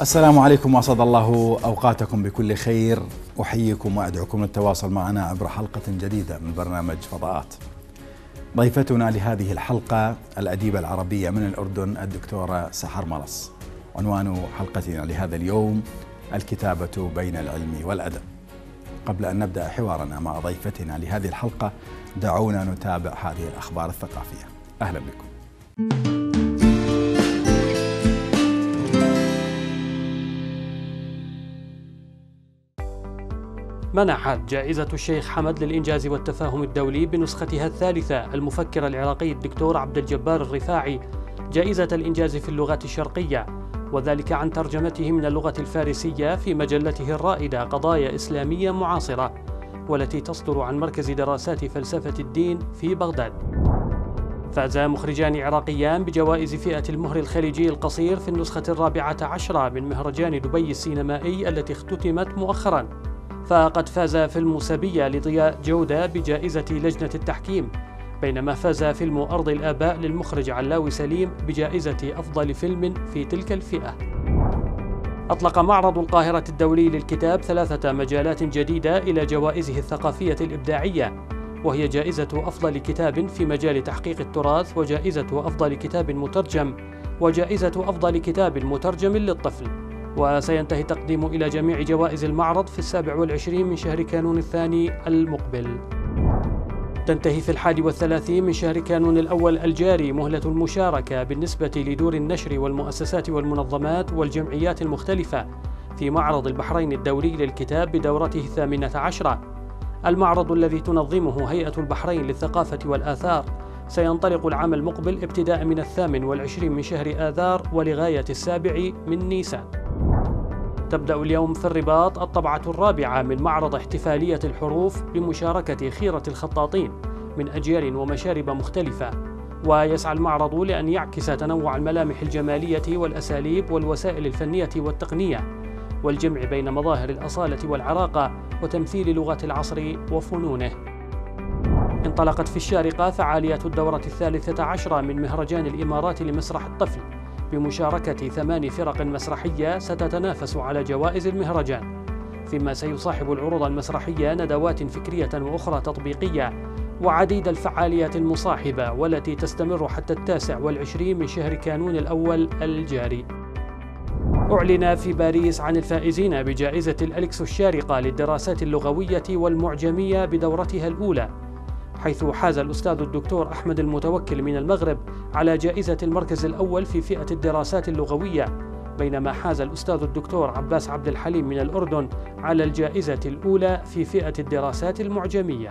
السلام عليكم واسعد الله اوقاتكم بكل خير احييكم وادعوكم للتواصل معنا عبر حلقه جديده من برنامج فضاءات. ضيفتنا لهذه الحلقه الاديبه العربيه من الاردن الدكتوره سحر ملص. عنوان حلقتنا لهذا اليوم الكتابه بين العلم والادب. قبل ان نبدا حوارنا مع ضيفتنا لهذه الحلقه دعونا نتابع هذه الاخبار الثقافيه. اهلا بكم. منحت جائزة الشيخ حمد للإنجاز والتفاهم الدولي بنسختها الثالثة المفكر العراقي الدكتور عبد الجبار الرفاعي جائزة الإنجاز في اللغات الشرقية وذلك عن ترجمته من اللغة الفارسية في مجلته الرائدة قضايا إسلامية معاصرة والتي تصدر عن مركز دراسات فلسفة الدين في بغداد فاز مخرجان عراقيان بجوائز فئة المهر الخليجي القصير في النسخة الرابعة عشرة من مهرجان دبي السينمائي التي اختتمت مؤخراً فقد فاز فيلم سبية لضياء جودة بجائزة لجنة التحكيم بينما فاز فيلم أرض الآباء للمخرج علاوي سليم بجائزة أفضل فيلم في تلك الفئة أطلق معرض القاهرة الدولي للكتاب ثلاثة مجالات جديدة إلى جوائزه الثقافية الإبداعية وهي جائزة أفضل كتاب في مجال تحقيق التراث وجائزة أفضل كتاب مترجم وجائزة أفضل كتاب مترجم للطفل وسينتهي تقديمه إلى جميع جوائز المعرض في السابع والعشرين من شهر كانون الثاني المقبل تنتهي في الحادي والثلاثين من شهر كانون الأول الجاري مهلة المشاركة بالنسبة لدور النشر والمؤسسات والمنظمات والجمعيات المختلفة في معرض البحرين الدولي للكتاب بدورته الثامنة عشرة المعرض الذي تنظمه هيئة البحرين للثقافة والآثار سينطلق العام المقبل ابتداء من الثامن والعشرين من شهر آذار ولغاية السابع من نيسان تبدأ اليوم في الرباط الطبعة الرابعة من معرض احتفالية الحروف لمشاركة خيرة الخطاطين من أجيال ومشارب مختلفة ويسعى المعرض لأن يعكس تنوع الملامح الجمالية والأساليب والوسائل الفنية والتقنية والجمع بين مظاهر الأصالة والعراقة وتمثيل لغة العصر وفنونه انطلقت في الشارقة فعاليات الدورة الثالثة عشرة من مهرجان الإمارات لمسرح الطفل بمشاركة ثمان فرق مسرحية ستتنافس على جوائز المهرجان فيما سيصاحب العروض المسرحية ندوات فكرية وأخرى تطبيقية وعديد الفعاليات المصاحبة والتي تستمر حتى التاسع والعشرين من شهر كانون الأول الجاري أعلن في باريس عن الفائزين بجائزة الألكس الشارقة للدراسات اللغوية والمعجمية بدورتها الأولى حيث حاز الأستاذ الدكتور أحمد المتوكل من المغرب على جائزة المركز الأول في فئة الدراسات اللغوية بينما حاز الأستاذ الدكتور عباس عبد الحليم من الأردن على الجائزة الأولى في فئة الدراسات المعجمية.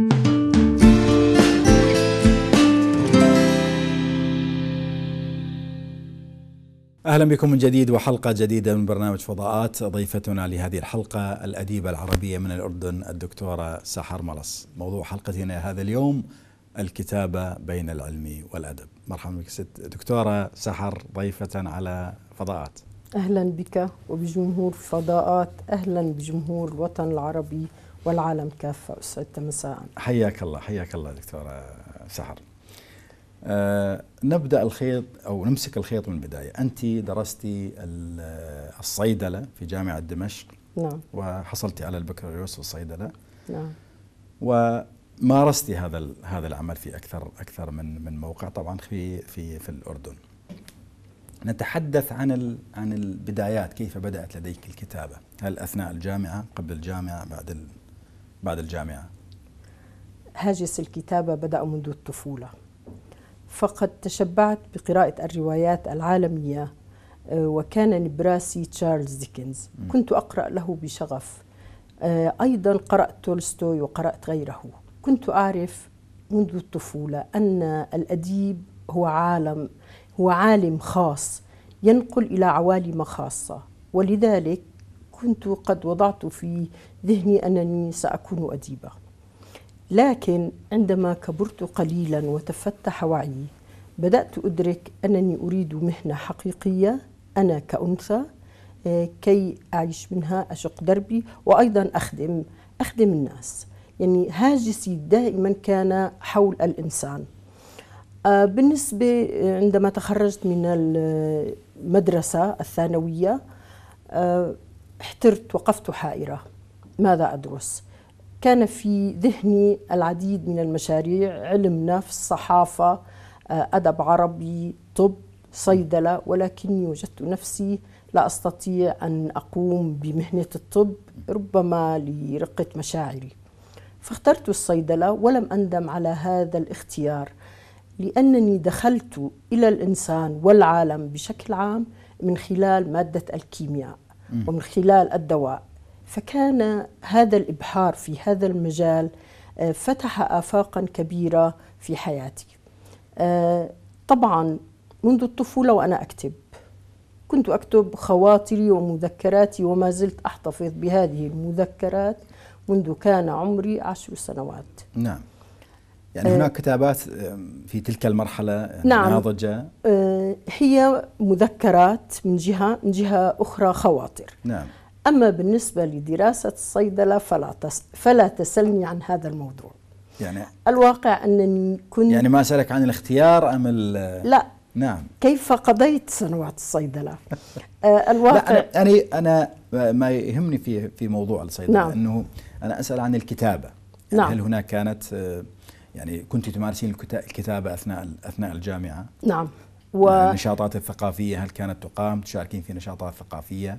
thank you اهلا بكم من جديد وحلقه جديده من برنامج فضاءات، ضيفتنا لهذه الحلقه الاديبه العربيه من الاردن الدكتوره سحر ملص، موضوع حلقتنا هذا اليوم الكتابه بين العلم والادب. مرحبا بك ست دكتوره سحر ضيفه على فضاءات. اهلا بك وبجمهور فضاءات، اهلا بجمهور الوطن العربي والعالم كافه اسعدت مساء. حياك الله، حياك الله دكتوره سحر. آه، نبدا الخيط او نمسك الخيط من البدايه، انت درستي آه، الصيدله في جامعه دمشق نعم وحصلتي على البكالوريوس في الصيدله نعم ومارستي هذا هذا العمل في اكثر اكثر من من موقع طبعا في في في الاردن. نتحدث عن ال عن البدايات كيف بدات لديك الكتابه؟ هل اثناء الجامعه، قبل الجامعه، بعد بعد الجامعه؟ هاجس الكتابه بدا منذ الطفوله. فقد تشبعت بقراءة الروايات العالمية آه، وكان نبراسي تشارلز ديكنز كنت أقرأ له بشغف آه، أيضا قرأت تولستوي وقرأت غيره كنت أعرف منذ الطفولة أن الأديب هو عالم هو عالم خاص ينقل إلى عوالم خاصة ولذلك كنت قد وضعت في ذهني أنني سأكون أديبة لكن عندما كبرت قليلا وتفتح وعيي بدات ادرك انني اريد مهنه حقيقيه انا كانثى آه، كي اعيش منها اشق دربي وايضا اخدم اخدم الناس يعني هاجسي دائما كان حول الانسان آه، بالنسبه آه، عندما تخرجت من المدرسه الثانويه احترت وقفت حائره ماذا ادرس كان في ذهني العديد من المشاريع علم نفس صحافة آه، أدب عربي طب صيدلة ولكني وجدت نفسي لا أستطيع أن أقوم بمهنة الطب ربما لرقة مشاعري فاخترت الصيدلة ولم أندم على هذا الاختيار لأنني دخلت إلى الإنسان والعالم بشكل عام من خلال مادة الكيمياء ومن خلال الدواء فكان هذا الابحار في هذا المجال آه، فتح افاقا كبيره في حياتي آه، طبعا منذ الطفوله وانا اكتب كنت اكتب خواطري ومذكراتي وما زلت احتفظ بهذه المذكرات منذ كان عمري عشر سنوات نعم يعني آه، هناك كتابات في تلك المرحلة نعم ناضجة هي مذكرات من جهة من جهة أخرى خواطر نعم أما بالنسبة لدراسة الصيدلة فلا, تس فلا تسلني عن هذا الموضوع يعني الواقع أنني كنت يعني ما أسألك عن الاختيار أم لا نعم كيف قضيت سنوات الصيدلة آه الواقع لا أنا, أنا, أنا ما يهمني في, في موضوع الصيدلة نعم. أنه أنا أسأل عن الكتابة يعني نعم. هل هناك كانت آه، يعني كنت تمارسين الكتابة أثناء أثناء الجامعة نعم و... يعني النشاطات الثقافية هل كانت تقام تشاركين في نشاطات ثقافية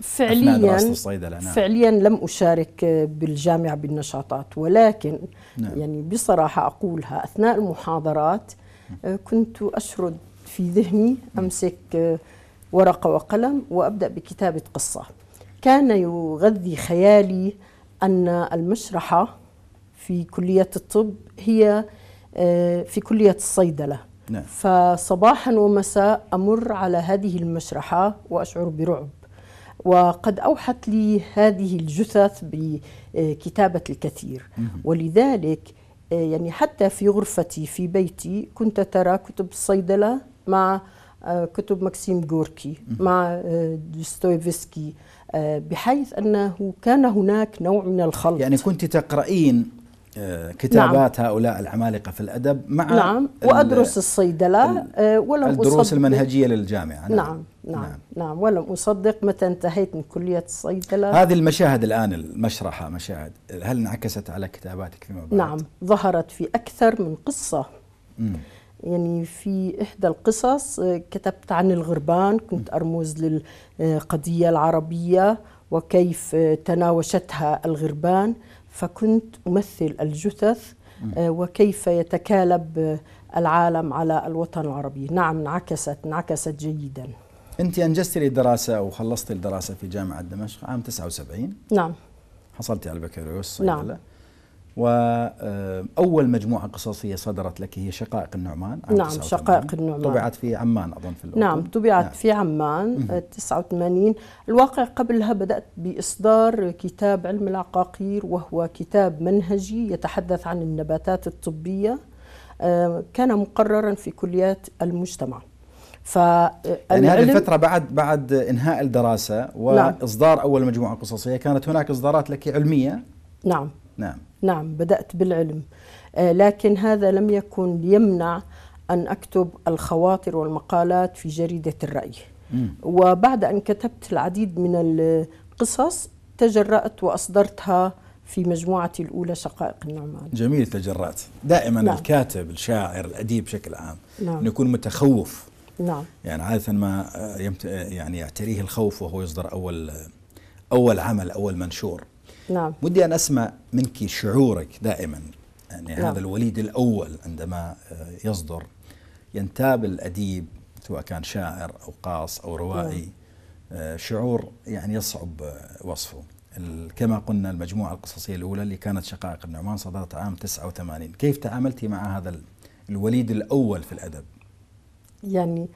فعليا نعم. فعليا لم اشارك بالجامعه بالنشاطات ولكن نعم. يعني بصراحه اقولها اثناء المحاضرات آه، كنت اشرد في ذهني نعم. امسك آه، ورقه وقلم وابدا بكتابه قصه كان يغذي خيالي ان المشرحه في كليه الطب هي آه، في كليه الصيدله نعم. فصباحا ومساء امر على هذه المشرحه واشعر برعب وقد أوحت لي هذه الجثث بكتابة الكثير ولذلك آه، يعني حتى في غرفتي في بيتي كنت ترى كتب الصيدلة مع آه، كتب مكسيم جوركي مع آه، دوستويفسكي بحيث أنه كان هناك نوع من الخلط يعني كنت تقرأين آه، كتابات نعم. هؤلاء العمالقة في الأدب مع نعم وأدرس الصيدلة آه، ولم الدروس أصدق المنهجية للجامعة نعم. نعم. نعم نعم نعم ولم أصدق متى انتهيت من كلية الصيدلة هذه المشاهد الآن المشرحة مشاهد هل انعكست على كتاباتك فيما بعد؟ نعم ظهرت في أكثر من قصة م. يعني في إحدى القصص آه، كتبت عن الغربان كنت أرمز للقضية العربية وكيف تناوشتها الغربان فكنت أمثل الجثث آه، وكيف يتكالب آه، العالم على الوطن العربي نعم انعكست انعكست جيدا أنت أنجزت لي دراسة أو خلصت الدراسة في جامعة دمشق عام 79 نعم حصلت على البكالوريوس نعم واول مجموعه قصصيه صدرت لك هي شقائق النعمان نعم شقائق النعمان طبعت في عمان اظن في الأردن. نعم طبعت نعم. في عمان 89 آه، الواقع قبلها بدات باصدار كتاب علم العقاقير وهو كتاب منهجي يتحدث عن النباتات الطبيه آه، كان مقررا في كليات المجتمع ف آه، يعني هذه الفترة بعد بعد انهاء الدراسة نعم. واصدار نعم. اول مجموعة قصصية كانت هناك اصدارات لك علمية نعم نعم نعم بدأت بالعلم آه، لكن هذا لم يكن يمنع أن أكتب الخواطر والمقالات في جريدة الرأي وبعد أن كتبت العديد من القصص تجرأت وأصدرتها في مجموعتي الأولى شقائق النعمان جميل تجرأت دائما نعم. الكاتب الشاعر الأديب بشكل عام نعم. أن يكون متخوف نعم يعني عادة ما آه، يمت... آه، يعني يعتريه الخوف وهو يصدر أول أول عمل أول منشور نعم ودي أن أسمع منك شعورك دائما يعني نعم. هذا الوليد الأول عندما آه، يصدر ينتاب الأديب سواء كان شاعر أو قاص أو روائي نعم. آه، شعور يعني يصعب آه، وصفه كما قلنا المجموعة القصصية الأولى اللي كانت شقائق النعمان صدرت عام 89 كيف تعاملتي مع هذا الوليد الأول في الأدب؟ يعني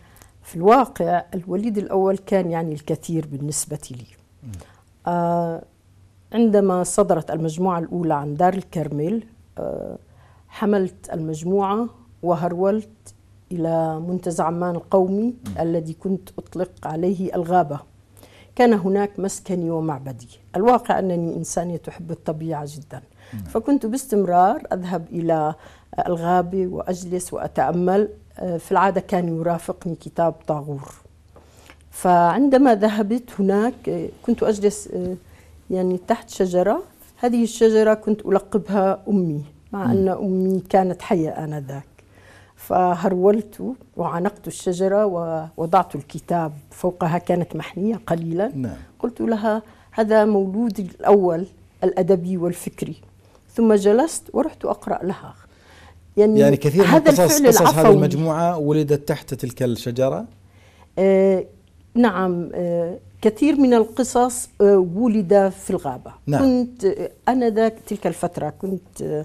في الواقع الوليد الأول كان يعني الكثير بالنسبة لي آه عندما صدرت المجموعة الأولى عن دار الكرمل آه، حملت المجموعة وهرولت إلى منتزع عمان القومي الذي كنت أطلق عليه الغابة كان هناك مسكني ومعبدي الواقع أنني إنسانية تحب الطبيعة جدا نعم. فكنت باستمرار أذهب إلى الغابة وأجلس وأتأمل آه، في العادة كان يرافقني كتاب طاغور فعندما ذهبت هناك آه، كنت أجلس يعني تحت شجرة هذه الشجرة كنت ألقبها أمي مع أن أمي كانت حية آنذاك فهرولت وعانقت الشجرة ووضعت الكتاب فوقها كانت محنية قليلا نعم. قلت لها هذا مولودي الأول الأدبي والفكري ثم جلست ورحت أقرأ لها يعني, يعني كثير هذا من قصص, قصص هذه المجموعة ولدت تحت تلك الشجرة؟ آه نعم آه كثير من القصص آه، ولد في الغابة نعم. كنت آه، أنا ذاك تلك الفترة كنت آه،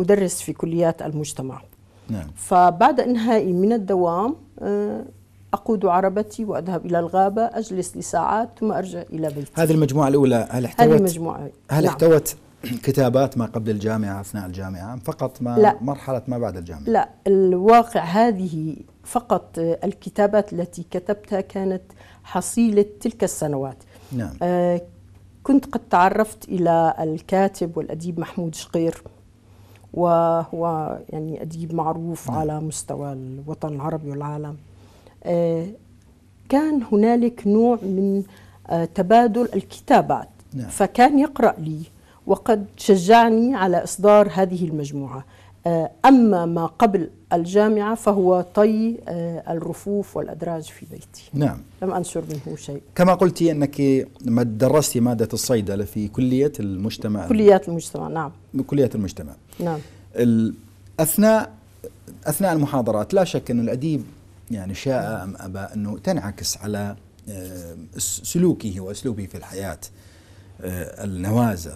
أدرس في كليات المجتمع نعم. فبعد إنهائي من الدوام أقود عربتي وأذهب إلى الغابة أجلس لساعات ثم أرجع إلى بيتي هذه المجموعة الأولى هل احتوت هذه المجموعة هل نعم. احتوت كتابات ما قبل الجامعة أثناء الجامعة فقط ما لا. مرحلة ما بعد الجامعة لا الواقع هذه فقط الكتابات التي كتبتها كانت حصيلة تلك السنوات نعم. آه كنت قد تعرفت إلى الكاتب والأديب محمود شقير وهو يعني أديب معروف نعم. على مستوى الوطن العربي والعالم آه كان هنالك نوع من آه تبادل الكتابات نعم. فكان يقرأ لي وقد شجعني على إصدار هذه المجموعة آه، أما ما قبل الجامعة فهو طي آه، الرفوف والأدراج في بيتي نعم لم أنشر منه شيء كما قلت أنك درست مادة الصيدلة في كلية المجتمع كليات المجتمع نعم كلية المجتمع نعم أثناء أثناء المحاضرات لا شك أن الأديب يعني شاء أم أبى أنه تنعكس على آه، سلوكه وأسلوبه في الحياة آه، النوازع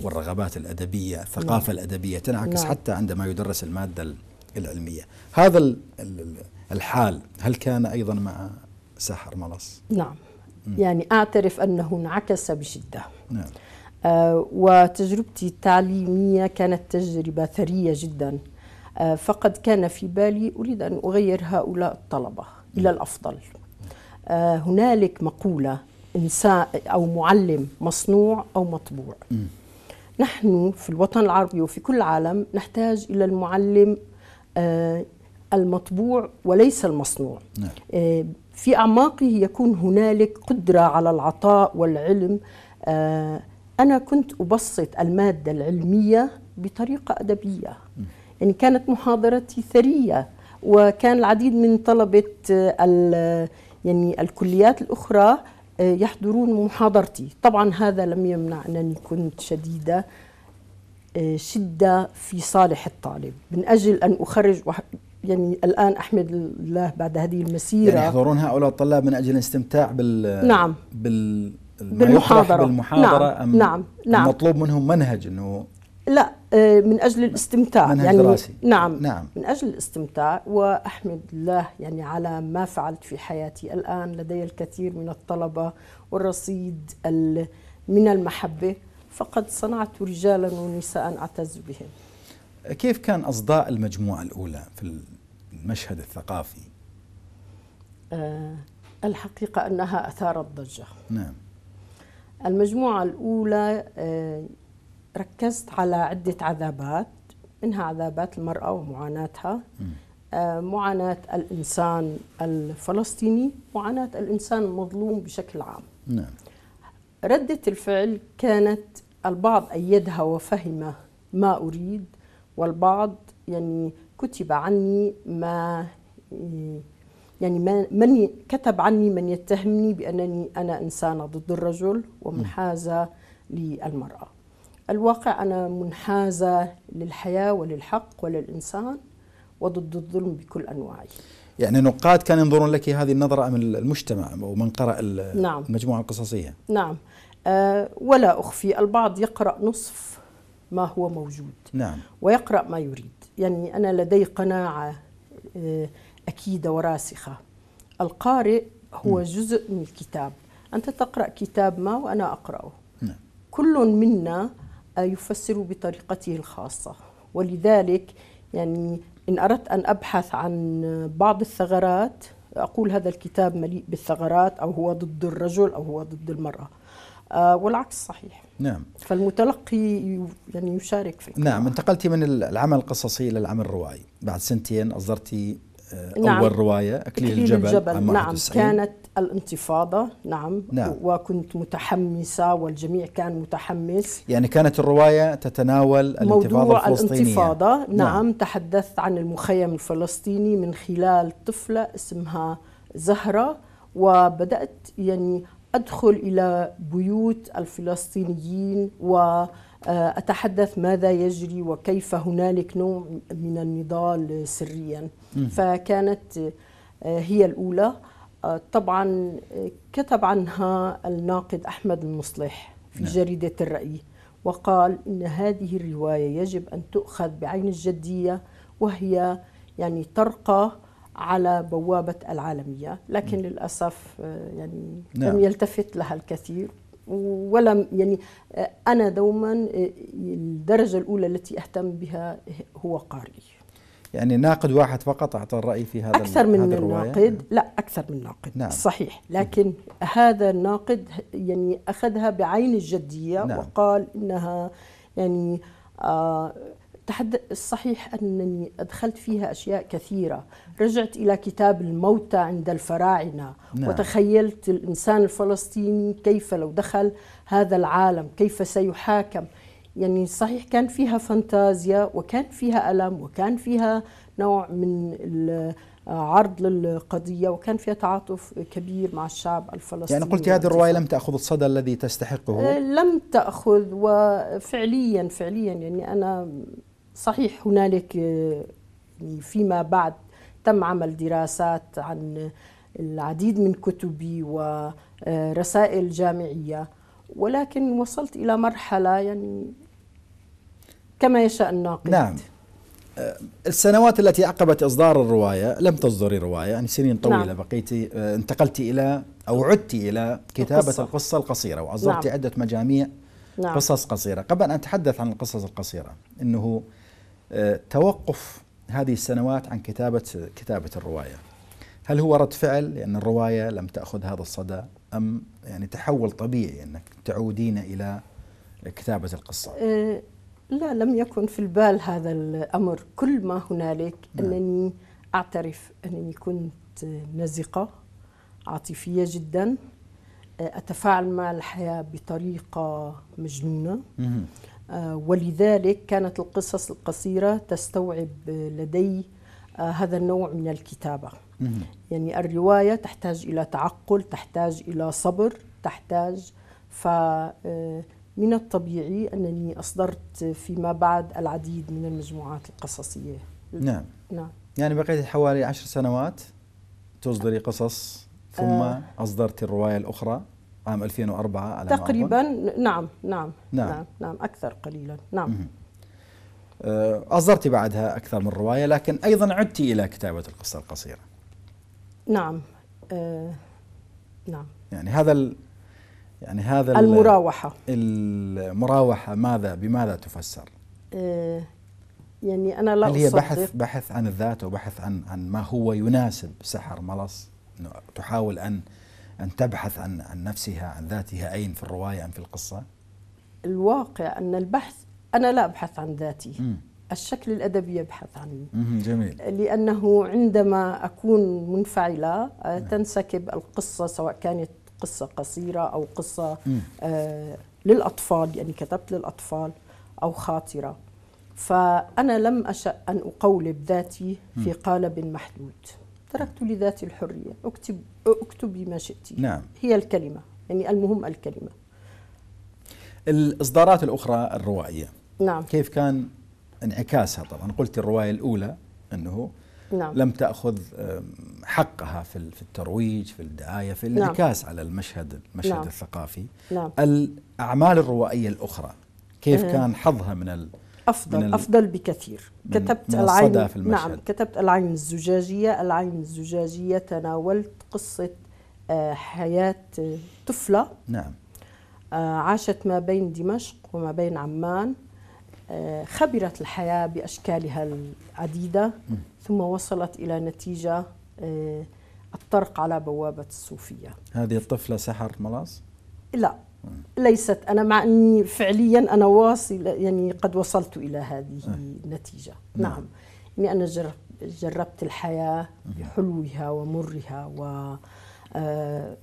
والرغبات الأدبية الثقافة نعم. الأدبية تنعكس نعم. حتى عندما يدرس المادة العلمية هذا الحال هل كان أيضا مع ساحر ملص؟ نعم م. يعني أعترف أنه انعكس بشدة نعم. آه وتجربتي التعليمية كانت تجربة ثرية جدا آه فقد كان في بالي أريد أن أغير هؤلاء الطلبة م. إلى نعم. الأفضل آه هنالك مقولة انسان او معلم مصنوع او مطبوع م. نحن في الوطن العربي وفي كل العالم نحتاج الى المعلم آه المطبوع وليس المصنوع نعم. آه في اعماقه يكون هنالك قدره على العطاء والعلم آه انا كنت ابسط الماده العلميه بطريقه ادبيه م. يعني كانت محاضرتي ثريه وكان العديد من طلبه يعني الكليات الاخرى آه، يحضرون محاضرتي طبعا هذا لم يمنع أنني كنت شديدة آه، شدة في صالح الطالب من أجل أن أخرج يعني الآن أحمد الله بعد هذه المسيرة يعني يحضرون هؤلاء الطلاب من أجل الاستمتاع بال نعم بال بالمحاضرة بالمحاضرة نعم أم نعم نعم مطلوب منهم منهج أنه لا آه، من اجل الاستمتاع منهج يعني دراسي نعم نعم من اجل الاستمتاع واحمد الله يعني على ما فعلت في حياتي الان لدي الكثير من الطلبه والرصيد من المحبه فقد صنعت رجالا ونساء اعتز بهم كيف كان اصداء المجموعه الاولى في المشهد الثقافي؟ أه الحقيقه انها اثارت ضجه نعم المجموعه الاولى أه ركزت على عدة عذابات منها عذابات المرأة ومعاناتها آه، معاناة الإنسان الفلسطيني معاناة الإنسان المظلوم بشكل عام نعم. ردة الفعل كانت البعض أيدها وفهم ما أريد والبعض يعني كتب عني ما يعني من كتب عني من يتهمني بأنني أنا إنسانة ضد الرجل ومنحازة للمرأة الواقع أنا منحازة للحياة وللحق وللإنسان وضد الظلم بكل أنواعه يعني نقاد كانوا ينظرون لك هذه النظرة من المجتمع ومن قرأ نعم. المجموعة القصصية نعم أه ولا أخفي البعض يقرأ نصف ما هو موجود نعم ويقرأ ما يريد يعني أنا لدي قناعة آه، أكيدة وراسخة القارئ هو م. نعم. جزء من الكتاب أنت تقرأ كتاب ما وأنا أقرأه نعم. كل منا يفسر بطريقته الخاصة ولذلك يعني إن أردت أن أبحث عن بعض الثغرات أقول هذا الكتاب مليء بالثغرات أو هو ضد الرجل أو هو ضد المرأة آه، والعكس صحيح نعم فالمتلقي يعني يشارك في الكلام. نعم انتقلتي من العمل القصصي إلى العمل الروائي بعد سنتين اصدرتي أول نعم. رواية أكليل, أكليل الجبل, الجبل. عام نعم كانت الانتفاضة نعم, نعم وكنت متحمسة والجميع كان متحمس يعني كانت الرواية تتناول الانتفاضة موضوع الفلسطينية الانتفاضة نعم, نعم تحدثت عن المخيم الفلسطيني من خلال طفلة اسمها زهرة وبدأت يعني أدخل إلى بيوت الفلسطينيين و آه، أتحدث ماذا يجري وكيف هنالك نوع من النضال سريا فكانت آه، هي الأولى آه، طبعا كتب عنها الناقد أحمد المصلح في نعم. جريدة الرأي وقال إن هذه الرواية يجب أن تؤخذ بعين الجدية وهي يعني ترقى على بوابة العالمية لكن للأسف يعني نعم. لم يلتفت لها الكثير ولا يعني آه، انا دوما آه، الدرجه الاولى التي اهتم بها هو قارئي يعني ناقد واحد فقط اعطى الراي في هذا اكثر من هذا ناقد نعم. لا اكثر من ناقد نعم. صحيح لكن هذا الناقد يعني اخذها بعين الجديه نعم. وقال انها يعني آه تحد الصحيح أنني أدخلت فيها أشياء كثيرة رجعت إلى كتاب الموتى عند الفراعنة نعم. وتخيلت الإنسان الفلسطيني كيف لو دخل هذا العالم كيف سيحاكم يعني صحيح كان فيها فانتازيا وكان فيها ألم وكان فيها نوع من عرض للقضية وكان فيها تعاطف كبير مع الشعب الفلسطيني يعني قلت هذه الرواية لم تأخذ الصدى الذي تستحقه آه، لم تأخذ وفعليا فعليا يعني أنا صحيح هنالك آه، يعني فيما بعد تم عمل دراسات عن العديد من كتبي ورسائل آه، جامعية ولكن وصلت إلى مرحلة يعني كما يشاء الناقد نعم آه، السنوات التي عقبت إصدار الرواية لم تصدري رواية يعني سنين طويلة نعم. بقيت انتقلت إلى أو عدت إلى كتابة القصة, القصة القصيرة وأصدرت نعم. عدة مجاميع نعم. قصص قصيرة قبل أن أتحدث عن القصص القصيرة أنه توقف هذه السنوات عن كتابة كتابة الرواية هل هو رد فعل لأن يعني الرواية لم تأخذ هذا الصدى أم يعني تحول طبيعي أنك تعودين إلى كتابة القصة أه، لا لم يكن في البال هذا الأمر كل ما هنالك نعم. أنني أعترف أنني كنت نزقة عاطفية جدا أه، أتفاعل مع الحياة بطريقة مجنونة آه، ولذلك كانت القصص القصيرة تستوعب آه، لدي آه، هذا النوع من الكتابة يعني الرواية تحتاج إلى تعقل تحتاج إلى صبر تحتاج ف من الطبيعي أنني أصدرت فيما بعد العديد من المجموعات القصصية نعم نعم يعني بقيت حوالي عشر سنوات تصدري قصص ثم أصدرت الرواية الأخرى عام 2004 على تقريبا نعم, نعم نعم نعم نعم أكثر قليلا نعم اصدرتي أه، أصدرت بعدها أكثر من رواية لكن أيضا عدت إلى كتابة القصة القصيرة نعم أه نعم يعني هذا ال يعني هذا المراوحة المراوحة ماذا بماذا تفسر؟ أه يعني أنا لا هل هي بحث بحث عن الذات وبحث عن عن ما هو يناسب سحر ملص تحاول أن أن تبحث عن عن نفسها عن ذاتها أين في الرواية أم في القصة؟ الواقع أن البحث أنا لا أبحث عن ذاتي م. الشكل الأدبي يبحث عني جميل لأنه عندما أكون منفعلة آه، نعم. تنسكب القصة سواء كانت قصة قصيرة أو قصة آه للأطفال يعني كتبت للأطفال أو خاطرة فأنا لم أشأ أن أقولب ذاتي في قالب محدود تركت لذاتي الحرية أكتب اكتبي ما شئت نعم هي الكلمة يعني المهم الكلمة الإصدارات الأخرى الروائية نعم كيف كان انعكاسها طبعا قلت الرواية الأولى أنه نعم. لم تأخذ حقها في في الترويج في الدعاية في نعم. الانعكاس نعم. على المشهد المشهد نعم. الثقافي نعم. الأعمال الروائية الأخرى كيف نعم. كان حظها من ال أفضل من أفضل بكثير كتبت العين في المشهد. نعم كتبت العين الزجاجية العين الزجاجية تناولت قصة آه، حياة آه، طفلة نعم آه، عاشت ما بين دمشق وما بين عمان خبرت الحياة بأشكالها العديدة ثم وصلت إلى نتيجة الطرق على بوابة الصوفية هذه الطفلة سحر ملاص؟ لا ليست أنا مع أني فعليا أنا واصل يعني قد وصلت إلى هذه النتيجة نعم, نعم. يعني أنا جربت جربت الحياة بحلوها ومرها و آه،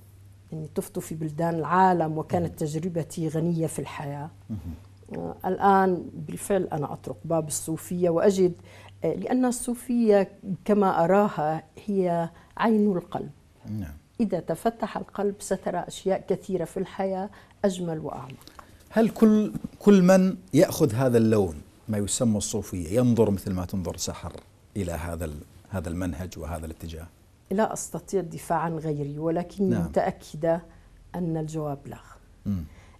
يعني طفت في بلدان العالم وكانت تجربتي غنية في الحياة آه، الآن بالفعل أنا أطرق باب الصوفية وأجد آه، لأن الصوفية كما أراها هي عين القلب نعم. إذا تفتح القلب سترى أشياء كثيرة في الحياة أجمل وأعمق هل كل كل من يأخذ هذا اللون ما يسمى الصوفية ينظر مثل ما تنظر سحر الى هذا هذا المنهج وهذا الاتجاه؟ لا استطيع الدفاع عن غيري ولكني نعم. متاكده ان الجواب لا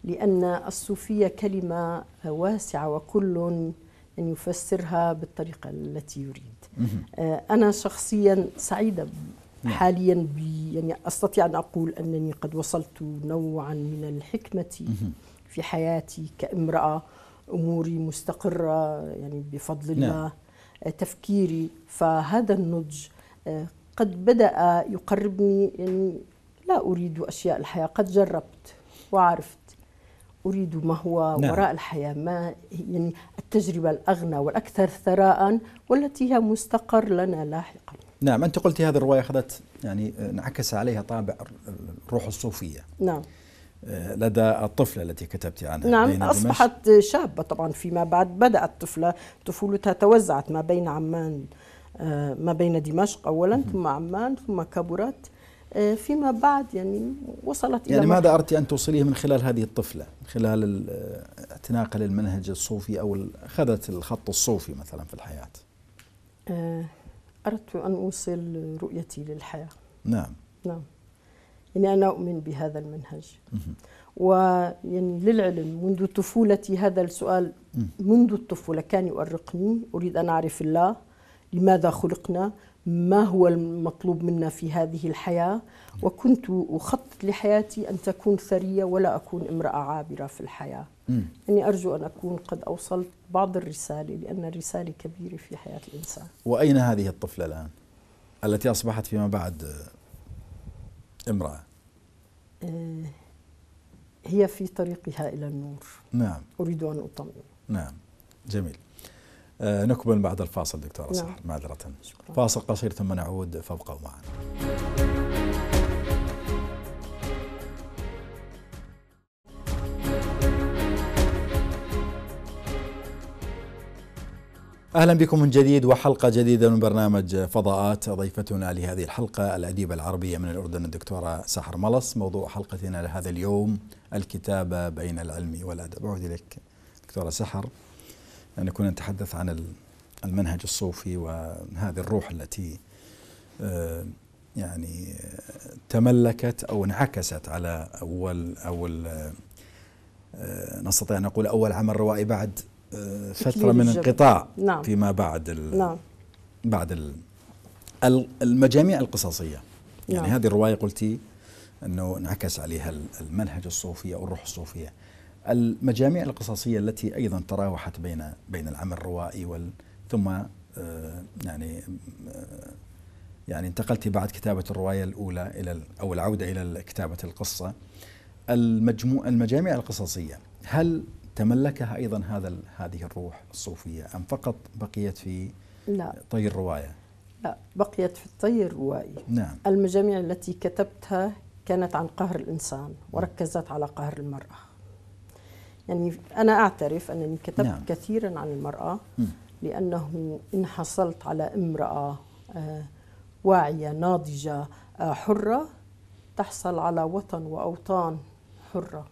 لان الصوفيه كلمه واسعه وكل أن يفسرها بالطريقة التي يريد آه، أنا شخصيا سعيدة نعم. حاليا يعني أستطيع أن أقول أنني قد وصلت نوعا من الحكمة في حياتي كامرأة أموري مستقرة يعني بفضل نعم. الله تفكيري فهذا النضج آه، قد بدأ يقربني يعني لا أريد أشياء الحياة قد جربت وعرفت أريد ما هو نعم. وراء الحياة ما يعني التجربة الأغنى والأكثر ثراء والتي هي مستقر لنا لاحقا نعم أنت قلت هذه الرواية أخذت يعني انعكس عليها طابع الروح الصوفية نعم آه، لدى الطفلة التي كتبت عنها نعم أصبحت دمشق. شابة طبعا فيما بعد بدأت طفلة طفولتها توزعت ما بين عمان آه، ما بين دمشق أولا م -م. ثم عمان ثم كبرت آه، فيما بعد يعني وصلت يعني إلى ماذا أردت أن توصليه من خلال هذه الطفلة من خلال اعتناقها للمنهج الصوفي أو أخذت الخط الصوفي مثلا في الحياة أردت أن أوصل رؤيتي للحياة نعم نعم يعني أنا أؤمن بهذا المنهج ويعني للعلم منذ طفولتي هذا السؤال منذ الطفولة كان يؤرقني أريد أن أعرف الله لماذا خلقنا ما هو المطلوب منا في هذه الحياة وكنت أخطط لحياتي أن تكون ثرية ولا أكون امرأة عابرة في الحياة يعني أرجو أن أكون قد أوصلت بعض الرسالة لأن الرسالة كبيرة في حياة الإنسان وأين هذه الطفلة الآن؟ التي أصبحت فيما بعد امرأة آه، هي في طريقها إلى النور نعم أريد أن أطمئن نعم جميل آه، نكمل بعد الفاصل دكتورة نعم. صح معذرة فاصل قصير ثم نعود فابقوا معنا اهلا بكم من جديد وحلقه جديده من برنامج فضاءات ضيفتنا لهذه الحلقه الاديبه العربيه من الاردن الدكتوره سحر ملص موضوع حلقتنا لهذا اليوم الكتابه بين العلم والادب اعود اليك دكتوره سحر يعني كنا نتحدث عن المنهج الصوفي وهذه الروح التي آه، يعني آه، تملكت او انعكست على اول اول آه، نستطيع ان نقول اول عمل روائي بعد فتره من انقطاع نعم. فيما بعد ال نعم. بعد ال المجاميع القصصيه يعني نعم. هذه الروايه قلتي انه انعكس عليها المنهج الصوفي او الروح الصوفيه المجاميع القصصيه التي ايضا تراوحت بين بين العمل الروائي وال ثم آه يعني آه يعني انتقلت بعد كتابه الروايه الاولى الى او العوده الى كتابه القصه المجموع المجاميع القصصيه هل تملكها ايضا هذا هذه الروح الصوفيه ام فقط بقيت في لا طي الروايه؟ لا بقيت في طي الروائي نعم المجاميع التي كتبتها كانت عن قهر الانسان وركزت على قهر المراه. يعني انا اعترف انني كتبت نعم. كثيرا عن المراه م. لانه ان حصلت على امراه آه، واعيه ناضجه آه، حره تحصل على وطن واوطان حره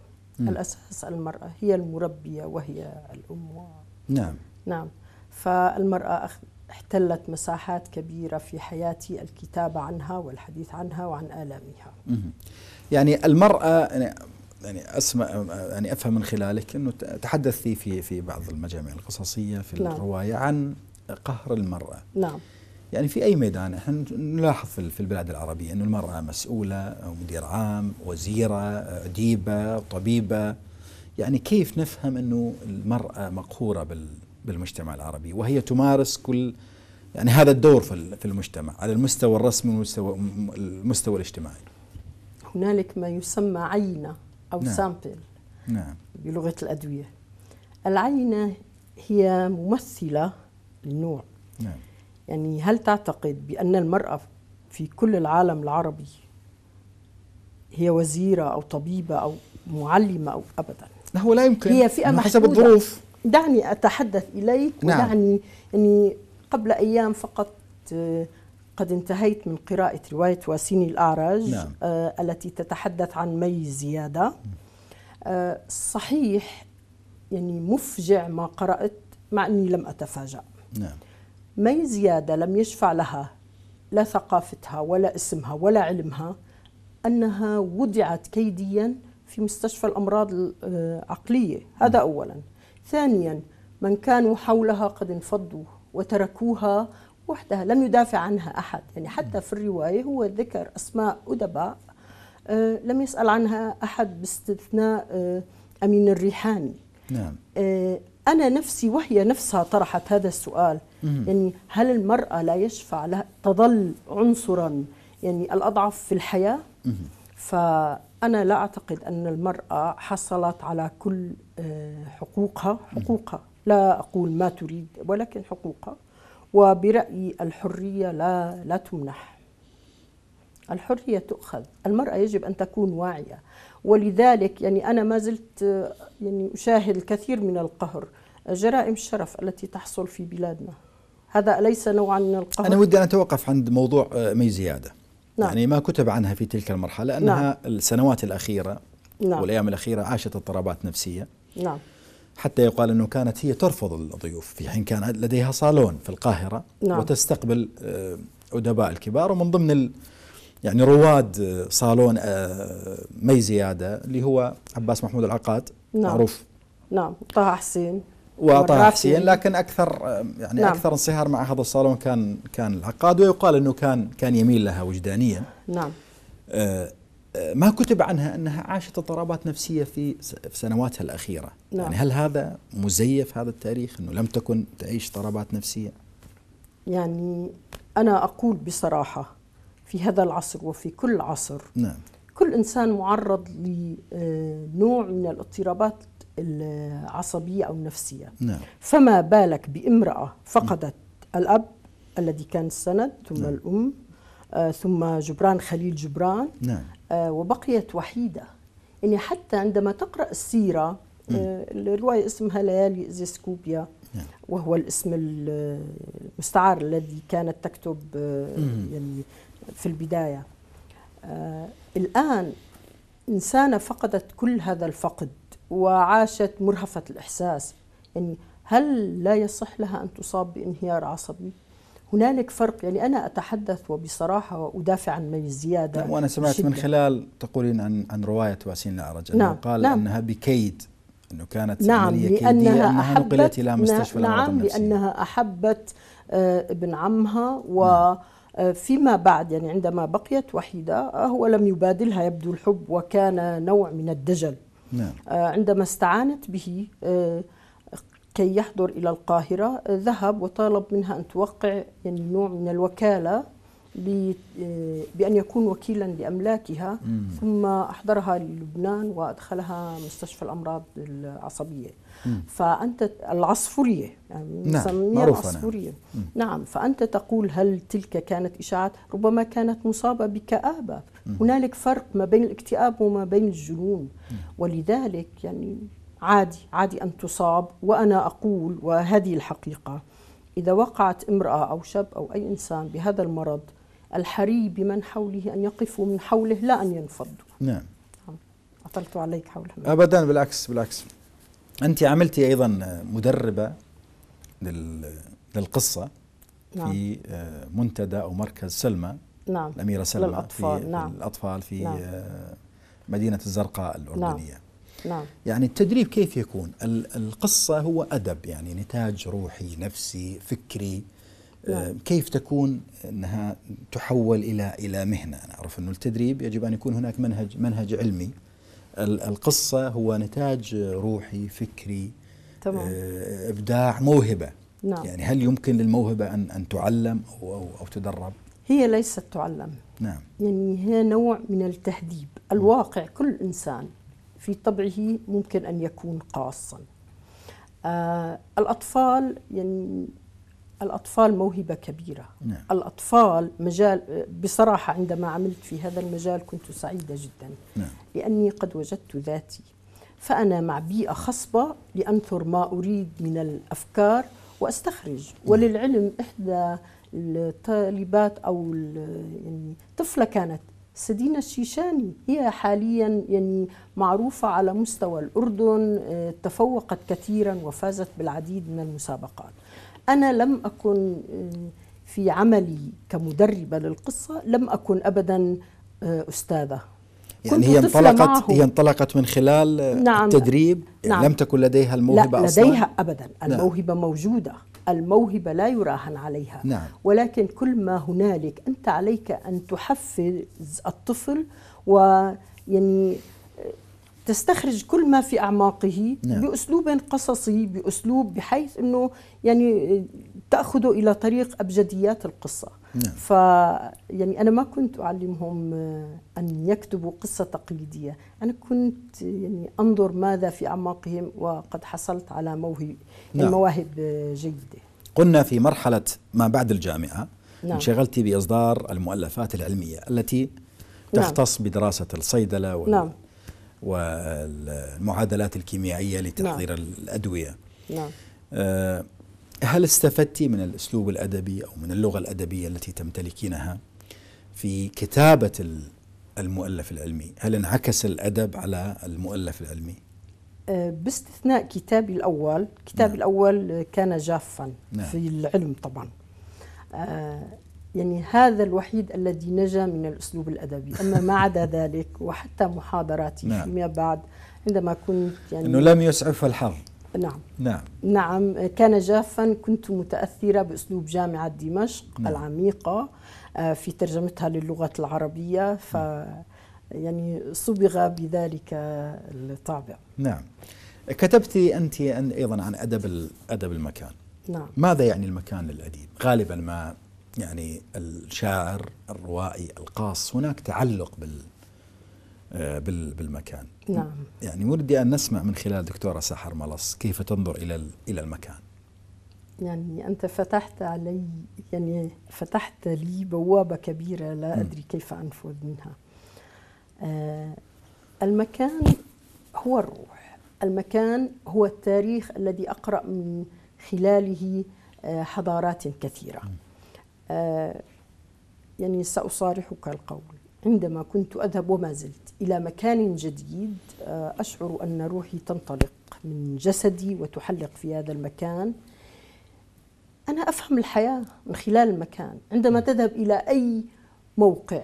الأساس المرأة هي المربية وهي الأم نعم نعم فالمرأة احتلت مساحات كبيرة في حياتي الكتابة عنها والحديث عنها وعن آلامها يعني المرأة يعني-, يعني اسمع يعني افهم من خلالك انه تحدثتي في في بعض المجامع القصصيه في نعم. الروايه عن قهر المراه نعم يعني في اي ميدان احنا نلاحظ في البلاد العربيه انه المراه مسؤوله او مدير عام وزيره اديبه طبيبه يعني كيف نفهم انه المراه مقهوره بالمجتمع العربي وهي تمارس كل يعني هذا الدور في المجتمع على المستوى الرسمي والمستوى المستوى الاجتماعي هنالك ما يسمى عينه او نعم. سامبل نعم بلغه الادويه العينه هي ممثله للنوع نعم يعني هل تعتقد بأن المرأة في كل العالم العربي هي وزيرة أو طبيبة أو معلمة أو أبدا هو لا يمكن هي فئة محدودة حسب الظروف دعني أتحدث إليك نعم. ودعني أني يعني قبل أيام فقط آه، قد انتهيت من قراءة رواية واسيني الأعرج نعم. آه التي تتحدث عن مي زيادة آه صحيح يعني مفجع ما قرأت مع أني لم أتفاجأ نعم. مي زيادة لم يشفع لها لا ثقافتها ولا اسمها ولا علمها أنها ودعت كيديا في مستشفى الأمراض العقلية آه، هذا أولا ثانيا من كانوا حولها قد انفضوا وتركوها وحدها لم يدافع عنها أحد يعني حتى في الرواية هو ذكر أسماء أدباء آه، لم يسأل عنها أحد باستثناء آه، أمين الريحاني نعم. أنا نفسي وهي نفسها طرحت هذا السؤال يعني هل المرأة لا يشفع لها تظل عنصرا يعني الأضعف في الحياة فأنا لا أعتقد أن المرأة حصلت على كل آه، حقوقها حقوقها لا أقول ما تريد ولكن حقوقها وبرأيي الحرية لا لا تمنح الحرية تؤخذ المرأة يجب أن تكون واعية ولذلك يعني أنا ما زلت آه، يعني أشاهد الكثير من القهر جرائم الشرف التي تحصل في بلادنا هذا ليس نوعا من القهر أنا ودي أن أتوقف عند موضوع آه، مي زيادة نعم. يعني ما كتب عنها في تلك المرحلة أنها نعم. السنوات الأخيرة نعم. والأيام الأخيرة عاشت اضطرابات نفسية نعم حتى يقال أنه كانت هي ترفض الضيوف في يعني حين كان لديها صالون في القاهرة نعم. وتستقبل آه، أدباء الكبار ومن ضمن ال يعني رواد آه، صالون مي زيادة اللي هو عباس محمود العقاد نعم. معروف نعم طه حسين واعطاها حسين لكن اكثر يعني نعم. اكثر انصهار مع هذا الصالون كان كان العقاد ويقال انه كان كان يميل لها وجدانيا نعم آه, آه، ما كتب عنها انها عاشت اضطرابات نفسيه في سنواتها الاخيره نعم. يعني هل هذا مزيف هذا التاريخ انه لم تكن تعيش اضطرابات نفسيه يعني انا اقول بصراحه في هذا العصر وفي كل عصر نعم كل انسان معرض لنوع آه، من الاضطرابات العصبية أو النفسية نعم. فما بالك بامرأة فقدت الأب الذي كان السند ثم نعم. الأم آه ثم جبران خليل جبران نعم. آه وبقيت وحيدة يعني حتى عندما تقرأ السيرة آه نعم. الرواية اسمها ليالي زيسكوبيا نعم. وهو الاسم المستعار الذي كانت تكتب آه، يعني في البداية آه، الآن إنسانة فقدت كل هذا الفقد وعاشت مرهفة الإحساس يعني هل لا يصح لها أن تصاب بانهيار عصبي؟ هنالك فرق يعني أنا أتحدث وبصراحة وأدافع عن ما زيادة نعم وأنا سمعت شدة. من خلال تقولين عن عن رواية واسين الأعرج نعم قال نعم أنها بكيد أنه كانت نعم عملية كيدية أنها أحبت نقلت إلى مستشفى نعم،, نعم لأنها أحبت آه، ابن عمها و نعم. آه، فيما بعد يعني عندما بقيت وحيدة آه، هو لم يبادلها يبدو الحب وكان نوع من الدجل نعم. آه، عندما استعانت به آه، كي يحضر إلى القاهرة آه، ذهب وطالب منها أن توقع يعني نوع من الوكالة بأن يكون وكيلا لأملاكها مم. ثم أحضرها للبنان وأدخلها مستشفى الأمراض العصبية مم. فأنت العصفورية يعني نعم العصفورية نعم. نعم فأنت تقول هل تلك كانت إشاعات ربما كانت مصابة بكآبة هنالك فرق ما بين الاكتئاب وما بين الجنون ولذلك يعني عادي عادي أن تصاب وأنا أقول وهذه الحقيقة إذا وقعت امرأة أو شاب أو أي إنسان بهذا المرض الحري بمن حوله أن يقفوا من حوله لا أن ينفضوا نعم أطلت عليك حولها أبدا بالعكس بالعكس أنت عملتي أيضا مدربة للقصة نعم. في آه، منتدى أو مركز سلمى نعم الأميرة سلمى للأطفال في نعم الأطفال في نعم مدينة الزرقاء الأردنية نعم نعم. يعني التدريب كيف يكون القصة هو أدب يعني نتاج روحي نفسي فكري نعم. آه، كيف تكون أنها تحول إلى إلى مهنة أنا أعرف أنه التدريب يجب أن يكون هناك منهج منهج علمي القصة هو نتاج روحي فكري تمام. آه، إبداع موهبة نعم. يعني هل يمكن للموهبة أن أن تعلم أو, أو, أو تدرب هي ليست تعلم نعم يعني هي نوع من التهذيب الواقع كل إنسان في طبعه ممكن أن يكون قاصا آه الأطفال يعني الأطفال موهبة كبيرة نعم. الأطفال مجال بصراحة عندما عملت في هذا المجال كنت سعيدة جدا نعم. لأني قد وجدت ذاتي فأنا مع بيئة خصبة لأنثر ما أريد من الأفكار وأستخرج نعم. وللعلم إحدى الطالبات او يعني طفله كانت سدينا الشيشاني هي حاليا يعني معروفة على مستوى الأردن آه، تفوقت كثيرا وفازت بالعديد من المسابقات أنا لم أكن آه، في عملي كمدربة للقصة لم أكن أبدا آه، أستاذة يعني هي انطلقت معه. هي انطلقت من خلال نعم التدريب يعني نعم لم تكن لديها الموهبة لا لديها أصلاً. أبدا نعم. الموهبة نعم موجودة الموهبة لا يراهن عليها نعم. ولكن كل ما هنالك أنت عليك أن تحفز الطفل ويعني تستخرج كل ما في أعماقه نعم. بأسلوب قصصي بأسلوب بحيث أنه يعني تأخذه إلى طريق أبجديات القصة نعم. ف يعني أنا ما كنت أعلمهم آه، أن يكتبوا قصة تقليدية أنا كنت يعني أنظر ماذا في أعماقهم وقد حصلت على موهب يعني نعم. مواهب آه، جيدة قلنا في مرحلة ما بعد الجامعة نعم. انشغلت بإصدار المؤلفات العلمية التي نعم. تختص نعم. بدراسة الصيدلة وال... نعم. والمعادلات الكيميائية لتحضير نعم. الأدوية نعم. آه هل استفدت من الأسلوب الأدبي أو من اللغة الأدبية التي تمتلكينها في كتابة المؤلف العلمي هل انعكس الأدب على المؤلف العلمي؟ أه، باستثناء كتابي الأول كتابي نعم. الأول كان جافا نعم. في العلم طبعا أه، يعني هذا الوحيد الذي نجا من الأسلوب الأدبي أما ما عدا ذلك وحتى محاضراتي نعم. فيما بعد عندما كنت يعني أنه لم يسعف الحظ نعم نعم نعم كان جافا كنت متأثرة بأسلوب جامعة دمشق نعم. العميقة آه، في ترجمتها للغة العربية ف نعم. يعني صبغ بذلك الطابع نعم كتبت أنت أيضا عن أدب أدب المكان نعم ماذا يعني المكان للأديب غالبا ما يعني الشاعر الروائي القاص هناك تعلق بال آه، بالمكان نعم يعني ودي أن نسمع من خلال دكتورة سحر ملص كيف تنظر إلى إلى المكان يعني أنت فتحت علي يعني فتحت لي بوابة كبيرة لا أدري كيف أنفذ منها آه المكان هو الروح المكان هو التاريخ الذي أقرأ من خلاله آه حضارات كثيرة آه يعني سأصارحك القول عندما كنت أذهب وما زلت إلى مكان جديد آه، أشعر أن روحي تنطلق من جسدي وتحلق في هذا المكان أنا أفهم الحياة من خلال المكان عندما تذهب إلى أي موقع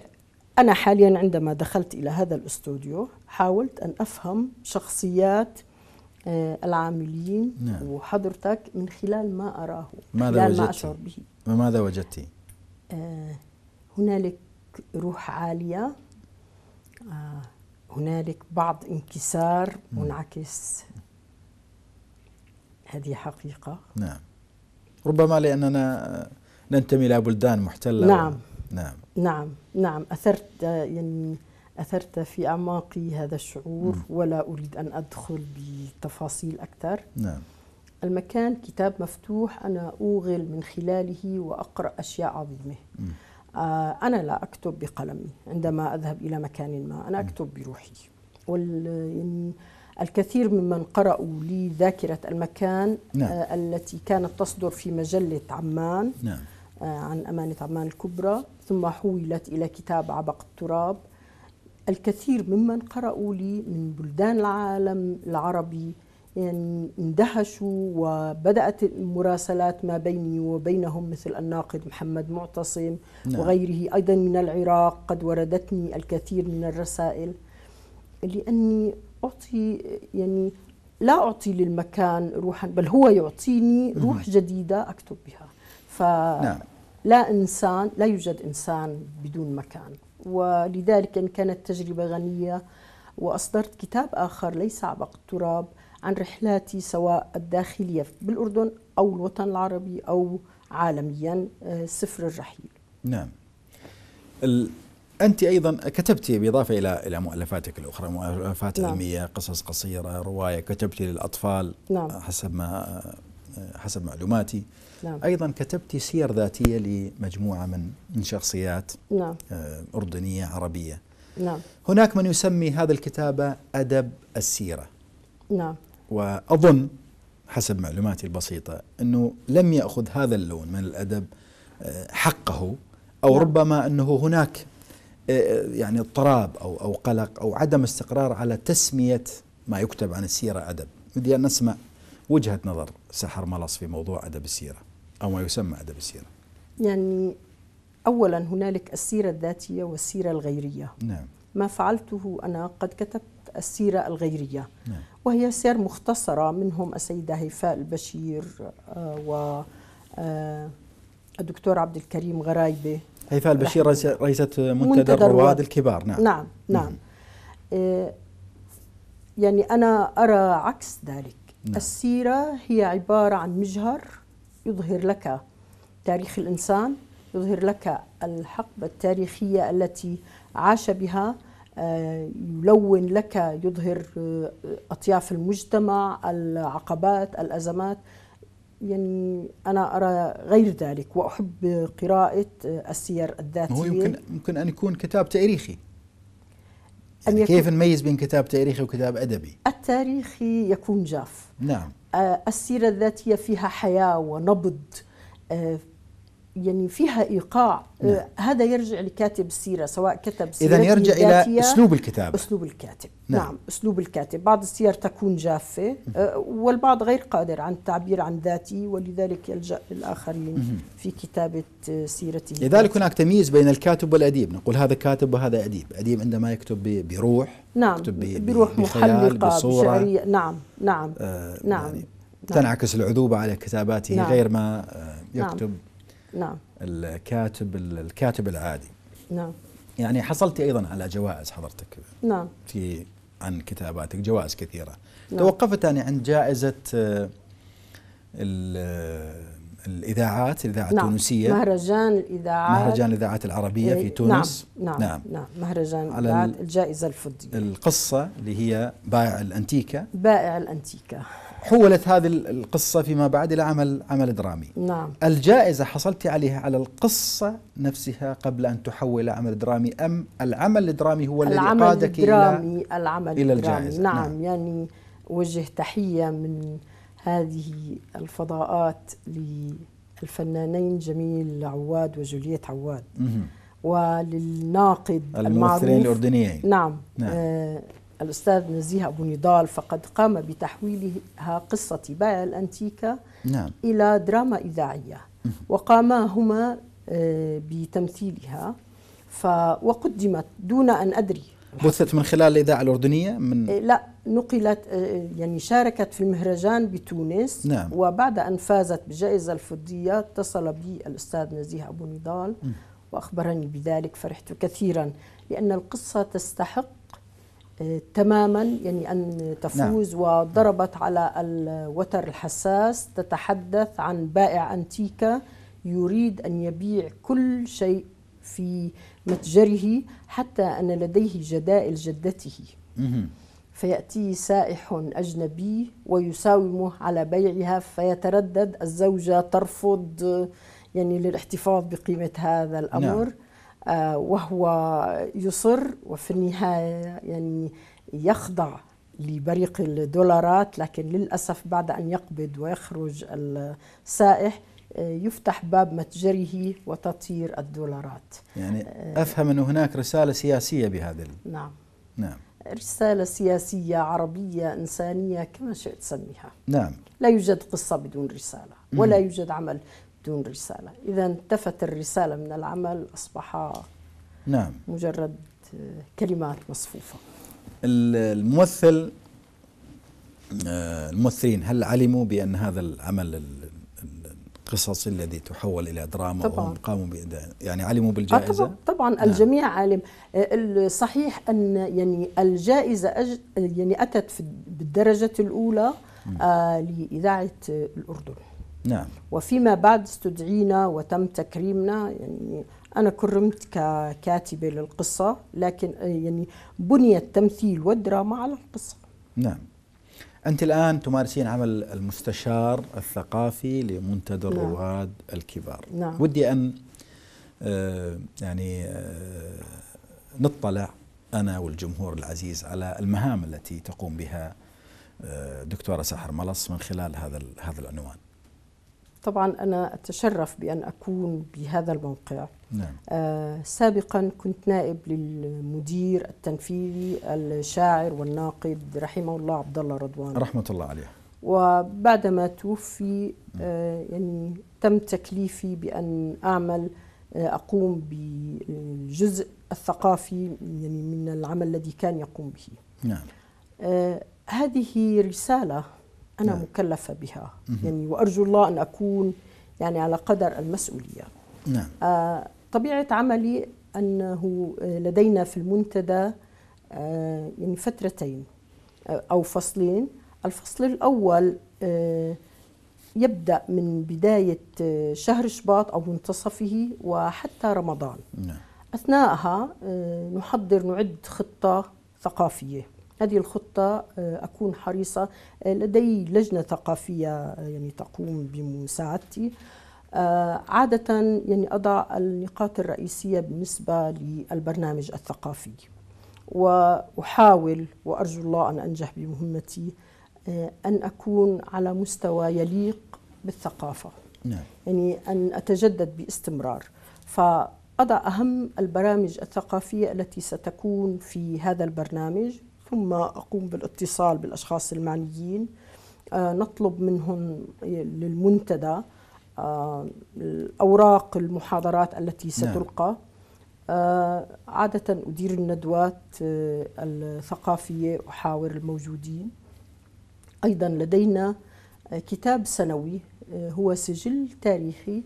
أنا حاليا عندما دخلت إلى هذا الاستوديو حاولت أن أفهم شخصيات آه، العاملين نعم. وحضرتك من خلال ما أراه ماذا خلال ما أشعر به ماذا وجدتي؟ آه، هنالك روح عاليه آه، هنالك بعض انكسار منعكس هذه حقيقه نعم ربما لاننا ننتمي الى بلدان محتله نعم و... نعم نعم نعم اثرت آه، يعني اثرت في اعماقي هذا الشعور م. ولا اريد ان ادخل بتفاصيل اكثر نعم المكان كتاب مفتوح انا اوغل من خلاله واقرا اشياء عظيمه م. آه، أنا لا أكتب بقلمي عندما أذهب إلى مكان ما أنا أكتب بروحي وال... الكثير ممن قرأوا لي ذاكرة المكان آه، نعم. التي كانت تصدر في مجلة عمان نعم. آه، عن أمانة عمان الكبرى ثم حولت إلى كتاب عبق التراب الكثير ممن قرأوا لي من بلدان العالم العربي يعني اندهشوا وبدأت المراسلات ما بيني وبينهم مثل الناقد محمد معتصم نعم. وغيره أيضا من العراق قد وردتني الكثير من الرسائل لأني أعطي يعني لا أعطي للمكان روحا بل هو يعطيني روح جديدة أكتب بها فلا نعم. إنسان لا يوجد إنسان بدون مكان ولذلك إن كانت تجربة غنية وأصدرت كتاب آخر ليس عبق التراب عن رحلاتي سواء الداخلية بالأردن أو الوطن العربي أو عالميا آه، سفر الرحيل نعم ال... أنت أيضا كتبت بإضافة إلى إلى مؤلفاتك الأخرى مؤلفات نعم. علمية قصص قصيرة رواية كتبت للأطفال نعم. حسب ما آه، حسب معلوماتي نعم. أيضا كتبت سير ذاتية لمجموعة من من شخصيات نعم. آه، أردنية عربية نعم. هناك من يسمي هذا الكتابة أدب السيرة نعم وأظن حسب معلوماتي البسيطة أنه لم يأخذ هذا اللون من الأدب آه، حقه أو نعم. ربما أنه هناك آه، يعني اضطراب أو, أو قلق أو عدم استقرار على تسمية ما يكتب عن السيرة أدب بدي أن نسمع وجهة نظر سحر ملص في موضوع أدب السيرة أو ما يسمى أدب السيرة يعني أولا هنالك السيرة الذاتية والسيرة الغيرية نعم ما فعلته أنا قد كتبت السيرة الغيرية نعم. وهي سير مختصرة منهم السيدة هيفاء البشير آه، و آه، الدكتور عبد الكريم غرايبة هيفاء البشير رئيسة منتدى الرواد الكبار نعم نعم نعم, نعم. آه، يعني أنا أرى عكس ذلك نعم. السيرة هي عبارة عن مجهر يظهر لك تاريخ الإنسان يظهر لك الحقبة التاريخية التي عاش بها يلون لك يظهر آه، أطياف المجتمع العقبات الأزمات يعني أنا أرى غير ذلك وأحب قراءة آه، السير الذاتية هو يمكن يمكن أن يكون كتاب تاريخي يعني كيف نميز بين كتاب تاريخي وكتاب أدبي؟ التاريخي يكون جاف نعم آه، السيرة الذاتية فيها حياة ونبض يعني فيها ايقاع آه، نعم. هذا يرجع لكاتب السيره سواء كتب سيره اذا يرجع الى اسلوب الكتابه اسلوب الكاتب نعم. نعم اسلوب الكاتب بعض السير تكون جافه آه، والبعض غير قادر عن التعبير عن ذاته ولذلك يلجا للاخرين في كتابه آه، سيرته لذلك هناك تمييز بين الكاتب والاديب نقول هذا كاتب وهذا اديب اديب عندما يكتب بروح نعم يكتب بروح محلقه بصورة بشعريه نعم نعم آه نعم يعني نعم. تنعكس العذوبه على كتاباته نعم. غير ما نعم. يكتب نعم. نعم الكاتب الكاتب العادي نعم يعني حصلت ايضا على جوائز حضرتك نعم في عن كتاباتك جوائز كثيره نعم. توقفت يعني عند جائزه آه، آه، الاذاعات الاذاعه نعم. التونسيه مهرجان الاذاعات مهرجان الاذاعات العربيه في إيه، تونس نعم،, نعم نعم, نعم. مهرجان على الجائزه الفضيه القصه اللي هي بائع الانتيكه بائع الانتيكه حولت هذه القصة فيما بعد إلى عمل عمل درامي نعم الجائزة حصلت عليها على القصة نفسها قبل أن تحول إلى عمل درامي أم العمل الدرامي هو الذي قادك الدرامي إلى العمل إلى الجائزة نعم, نعم يعني وجه تحية من هذه الفضاءات للفنانين جميل عواد وجولية عواد وللناقد المعروف الممثلين الأردنيين نعم, نعم. آه الأستاذ نزيه أبو نضال فقد قام بتحويلها قصة بائع الأنتيكة نعم. إلى دراما إذاعية وقاما هما آه، بتمثيلها ف وقدمت دون أن أدري بثت من خلال الإذاعة الأردنية من آه، لا نقلت آه، يعني شاركت في المهرجان بتونس نعم. وبعد أن فازت بالجائزة الفضية اتصل بي الأستاذ نزيه أبو نضال وأخبرني بذلك فرحت كثيرا لأن القصة تستحق تماما يعني أن تفوز نعم. وضربت على الوتر الحساس تتحدث عن بائع انتيكا يريد أن يبيع كل شيء في متجره حتى أن لديه جدائل جدته فيأتي سائح أجنبي ويساومه على بيعها فيتردد الزوجة ترفض يعني للاحتفاظ بقيمة هذا الأمر نعم. آه، وهو يصر وفي النهاية يعني يخضع لبريق الدولارات لكن للأسف بعد أن يقبض ويخرج السائح آه، يفتح باب متجره وتطير الدولارات يعني آه، أفهم أن هناك رسالة سياسية بهذا نعم نعم رسالة سياسية عربية إنسانية كما شئت سميها نعم لا يوجد قصة بدون رسالة ولا يوجد عمل دون رسالة إذا انتفت الرسالة من العمل أصبح نعم مجرد كلمات مصفوفة الممثل آه، الممثلين هل علموا بأن هذا العمل القصص الذي تحول الى دراما طبعا. وهم قاموا بإداء يعني علموا آه، بالجائزه طبعا, طبعا نعم. الجميع عالم آه، صحيح ان يعني الجائزه أج... يعني اتت في بالدرجه الاولى آه لاذاعه الاردن نعم وفيما بعد استدعينا وتم تكريمنا يعني أنا كرمت ككاتبة للقصة لكن آه، يعني بني التمثيل والدراما على القصة نعم أنت الآن تمارسين عمل المستشار الثقافي لمنتدى الرواد نعم. الكبار نعم. ودي أن آه يعني آه نطلع أنا والجمهور العزيز على المهام التي تقوم بها آه، دكتورة سحر ملص من خلال هذا هذا العنوان طبعا أنا أتشرف بأن أكون بهذا الموقع نعم. آه سابقا كنت نائب للمدير التنفيذي الشاعر والناقد رحمه الله عبد الله رضوان رحمة الله عليه وبعدما توفي نعم. آه يعني تم تكليفي بأن أعمل آه أقوم بالجزء الثقافي يعني من العمل الذي كان يقوم به نعم آه، هذه رسالة أنا نعم. مكلفة بها مه. يعني وأرجو الله أن أكون يعني على قدر المسؤولية نعم. آه طبيعة عملي أنه آه، لدينا في المنتدى آه يعني فترتين آه أو فصلين الفصل الأول آه يبدأ من بداية آه، شهر شباط أو منتصفه وحتى رمضان نعم. أثناءها آه، نحضر نعد خطة ثقافية هذه الخطة آه، أكون حريصة آه، لدي لجنة ثقافية آه، يعني تقوم بمساعدتي عادة يعني أضع النقاط الرئيسية بالنسبة للبرنامج الثقافي وأحاول وأرجو الله أن أنجح بمهمتي أن أكون على مستوى يليق بالثقافة نعم. يعني أن أتجدد باستمرار فأضع أهم البرامج الثقافية التي ستكون في هذا البرنامج ثم أقوم بالاتصال بالأشخاص المعنيين آه، نطلب منهم للمنتدى آه، الأوراق المحاضرات التي نعم. ستلقى آه، عادة أدير الندوات الثقافية أحاور الموجودين أيضا لدينا كتاب سنوي هو سجل تاريخي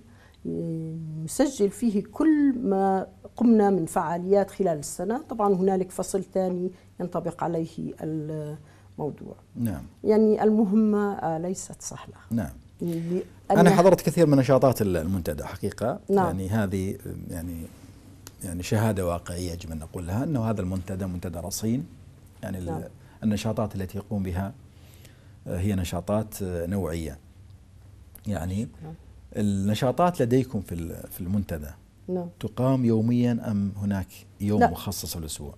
نسجل فيه كل ما قمنا من فعاليات خلال السنة طبعا هنالك فصل ثاني ينطبق عليه الموضوع نعم يعني المهمة ليست سهلة نعم يعني أنا حضرت كثير من نشاطات المنتدى حقيقة نعم. يعني هذه يعني يعني شهادة واقعية يجب أن نقولها أنه هذا المنتدى منتدى رصين يعني نعم. النشاطات التي يقوم بها هي نشاطات نوعية يعني نعم. النشاطات لديكم في في المنتدى نعم تقام يوميا ام هناك يوم لا. مخصص للاسبوع؟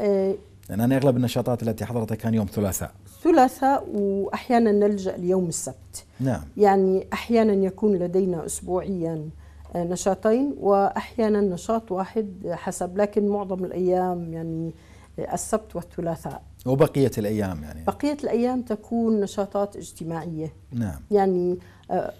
إيه لان انا اغلب النشاطات التي حضرتها كان يوم ثلاثاء ثلاثاء واحيانا نلجا ليوم السبت نعم يعني احيانا يكون لدينا اسبوعيا آه، نشاطين واحيانا نشاط واحد حسب لكن معظم الايام يعني آه، السبت والثلاثاء وبقية الأيام يعني بقية الأيام تكون نشاطات اجتماعية نعم يعني آه،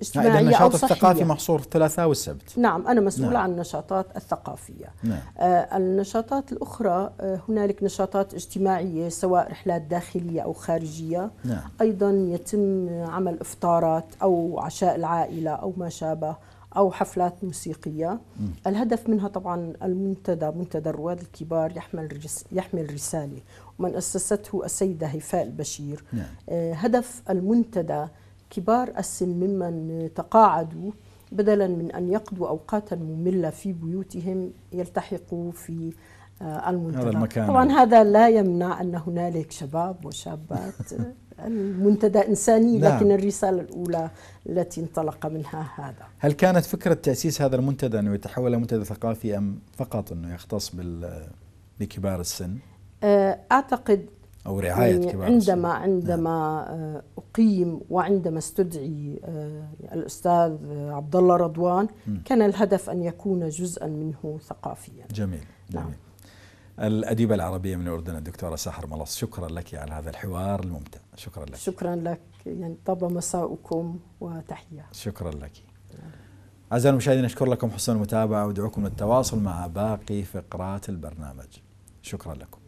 اجتماعية إذا النشاط الثقافي محصور الثلاثاء والسبت نعم أنا مسؤولة نعم. عن النشاطات الثقافية نعم. آه، النشاطات الأخرى آه، هنالك نشاطات اجتماعية سواء رحلات داخلية أو خارجية نعم. أيضا يتم عمل إفطارات أو عشاء العائلة أو ما شابه أو حفلات موسيقية م. الهدف منها طبعا المنتدى منتدى الرواد الكبار يحمل, رجس يحمل رسالة ومن أسسته السيدة هيفاء البشير نعم. آه، هدف المنتدى كبار السن ممن تقاعدوا بدلا من أن يقضوا أوقاتا مملة في بيوتهم يلتحقوا في آه، المنتدى هذا المكان طبعا هذا لا يمنع أن هنالك شباب وشابات المنتدى إنساني نعم. لكن الرسالة الأولى التي انطلق منها هذا هل كانت فكرة تأسيس هذا المنتدى أنه يتحول إلى منتدى ثقافي أم فقط أنه يختص بكبار السن؟ آه، أعتقد أو رعاية يعني كبار عندما السن. عندما نعم. آه، أقيم وعندما استدعي آه، الأستاذ عبد الله رضوان م. كان الهدف أن يكون جزءا منه ثقافيا جميل, نعم. جميل. نعم. الأديبة العربية من الأردن الدكتورة سحر ملص شكرا لك على هذا الحوار الممتع شكرا لك شكرا لك يعني طاب مساؤكم وتحية شكرا لك أعزائي المشاهدين أشكر لكم حسن المتابعة وأدعوكم للتواصل مع باقي فقرات البرنامج شكرا لكم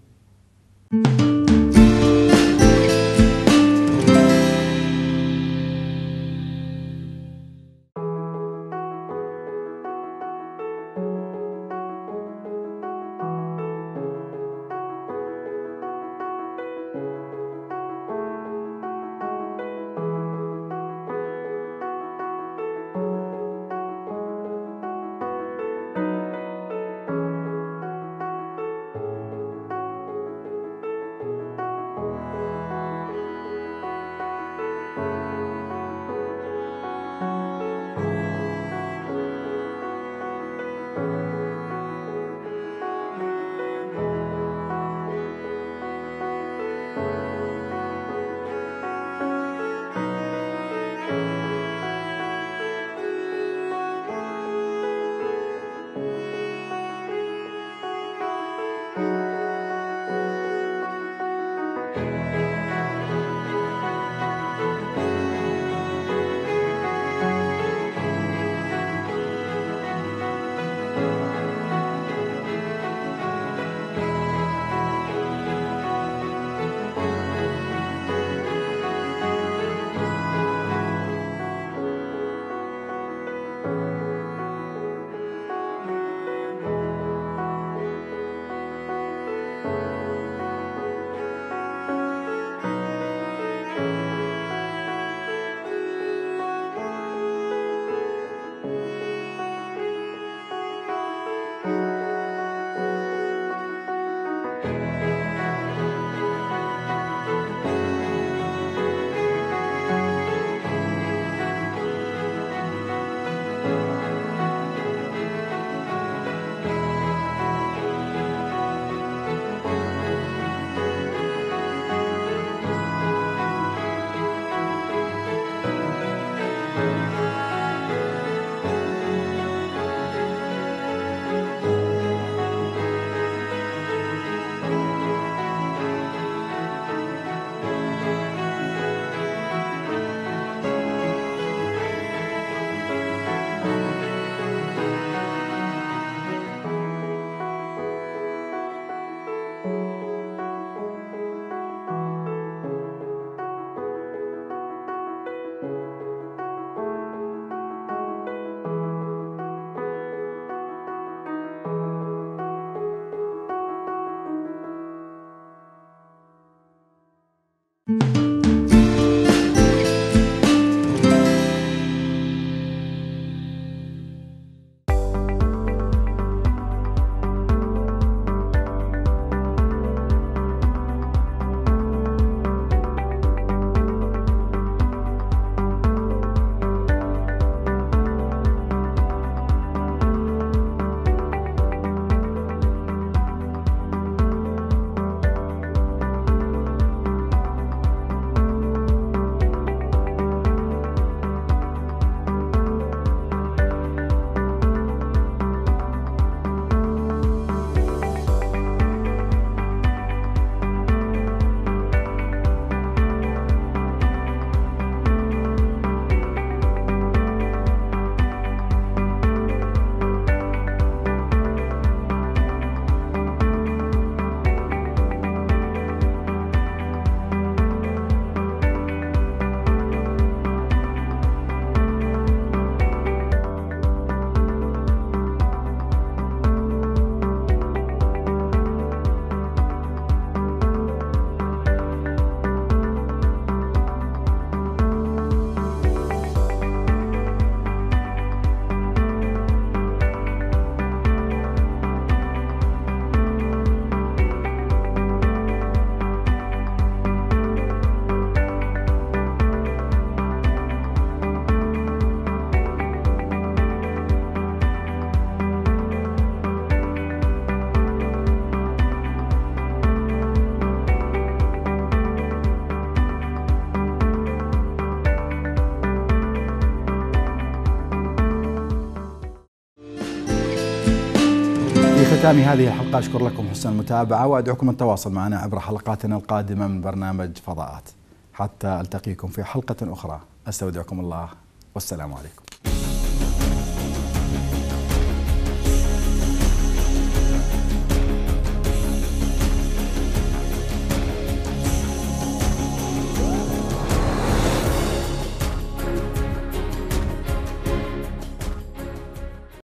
ختام هذه الحلقة أشكر لكم حسن المتابعة وأدعوكم التواصل معنا عبر حلقاتنا القادمة من برنامج فضاءات حتى ألتقيكم في حلقة أخرى أستودعكم الله والسلام عليكم